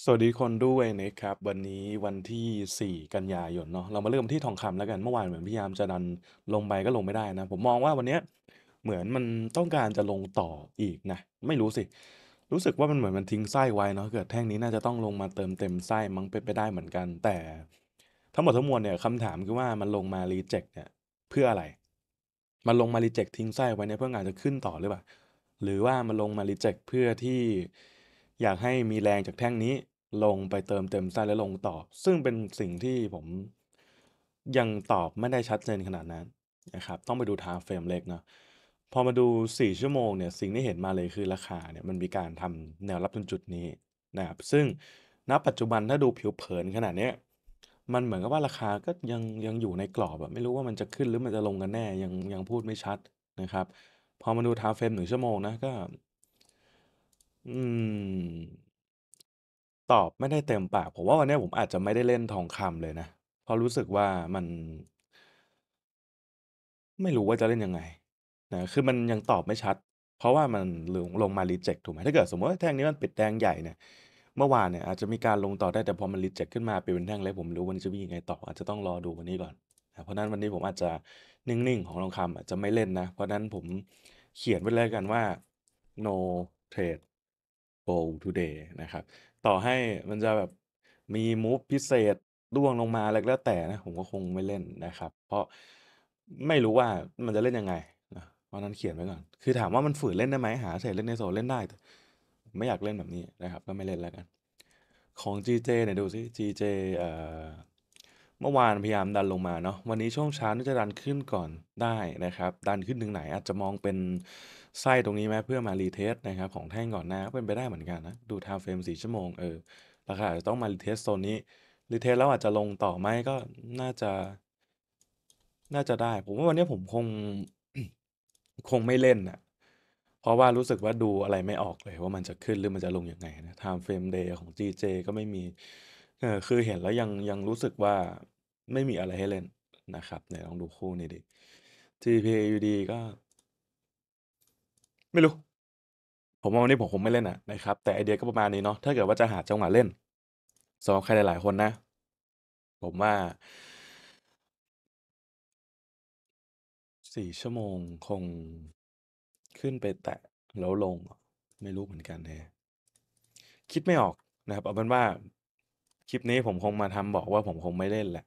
สวัสดีคนด้วยนะครับ วันนี้วันที่ 4 กันยายนเนาะเรามาเริ่มที่ทองคำแล้วกัน เมื่อวานเหมือนพยายามจะดันลงไปก็ลงไม่ได้นะผมมองว่าวันนี้เหมือนมันต้องการจะลงต่ออีกนะไม่รู้สิรู้สึกว่า มันเหมือนมันทิ้งไส้ไว้เนาะเกิดแท่งนี้น่าจะต้องลงมาเติมเต็มไส้มั้งเป็นไปได้เหมือนกัน แต่ทั้งหมดทั้งมวลเนี่ยคำถามคือว่ามันลงมารีเจ็คเนี่ยเพื่ออะไร มันลงมารีเจ็คทิ้งไส้ไว้เนี่ยเพื่ออาจจะขึ้นต่อหรือเปล่า หรือว่ามันลงมารีเจ็คเพื่อที่อยากให้มีแรงจากแท่งนี้ลงไปเติมเต็มไส้และลงต่อ ซึ่งเป็นสิ่งที่ผมยังตอบไม่ได้ชัดเจนขนาดนั้นนะครับต้องไปดูทางเฟรมเล็กเนาะพอมาดู 4 ชั่วโมงเนี่ยสิ่งที่เห็นมาเลยคือราคาเนี่ยมันมีการทำแนวรับตรงจุดนี้นะครับซึ่งณปัจจุบันถ้าดูผิวเผินขนาดนี้มันเหมือนกับว่าราคาก็ยังยังอยู่ในกรอบแบบไม่รู้ว่ามันจะขึ้นหรือมันจะลงกันแน่ยังยังพูดไม่ชัดนะครับพอมาดูทาเฟรมหนึ่งชั่วโมงนะก็อืมตอบไม่ได้เต็มปากผมว่าวันนี้ผมอาจจะไม่ได้เล่นทองคำเลยนะเพราะรู้สึกว่ามัน ไม่รู้ว่าจะเล่นยังไงนะคือมันยังตอบไม่ชัด เพราะว่ามันลงลงมารีเจ็คถูกไหมถ้าเกิดสมมติว่าแท่งนี้มันปิดแดงใหญ่เนี่ยเมื่อวานเนี่ยอาจจะมีการลงต่อได้แต่พอมันรีเจ็คขึ้นมาเปเป็นแท่งเล็กผมรู้วันนี้จะวิ่งยังไงต่ออาจจะต้องรอดูวันนี้ก่อนนะเพราะนั้นวันนี้ผมอาจจะนิ่งๆของทองคำอาจจะไม่เล่นนะเพราะนั้นผมเขียนไว้เลยกันว่า no trade โ o l ทูเดย์นะครับ ต่อให้มันจะแบบมีมูฟพิเศษร่วงลงมาอะไรแล้วแต่นะ ผมก็คงไม่เล่นนะครับ เพราะไม่รู้ว่ามันจะเล่นยังไงตอเพราะนั้นเขียนไว้ก่อนคือถามว่ามันฝืนเล่นได้ไหมหาเศษเล่นในโซนเล่นได้แต่ไม่อยากเล่นแบบนี้นะครับ ก็ไม่เล่นแล้วกัน ของ GJ เนี่ยดูสิ GJ เอ่อเมื่อวานพยายามดันลงมาเนาะวันนี้ช่วงเช้าน่าจะดันขึ้นก่อนได้นะครับ ดันขึ้นถึงไหน อาจจะมองเป็นไส้ตรงนี้ไหมเพื่อมารีเทสนะครับของแท่งก่อนหน้าเป็นไปได้เหมือนกันนะดูทาวเฟรมสี่ชั่วโมงเออราคาจะต้องมารีเทสโซนนี้รีเทสแล้วอาจจะลงต่อไหมก็น่าจะ น่าจะได้ ผมว่าวันนี้ผมคงคงไม่เล่นนะเพราะว่ารู้สึกว่าดูอะไรไม่ออกเลย ว่ามันจะขึ้นหรือมันจะลงยังไงนะไทม์เฟรมเดย์ของ GJ ก็ไม่มีเออคือเห็นแล้วยังยังรู้สึกว่าไม่มีอะไรให้เล่นนะครับไหนลองดูคู่นี้ดิ GPUD ก็ ไม่รู้ผมว่าวันนี้ผมคงไม่เล่นอ่ะนะครับแต่ไอเดียก็ประมาณนี้เนาะถ้าเกิดว่าจะหาจังหวะเล่นสำหรับใครหลายๆคนนะ ผมว่าสี่ชั่วโมงคงขึ้นไปแตะแล้วลงไม่รู้เหมือนกันแฮคิดไม่ออกนะครับ เอาเป็นว่า คลิปนี้ผมคงมาทำบอกว่าผมคงไม่เล่นแหละ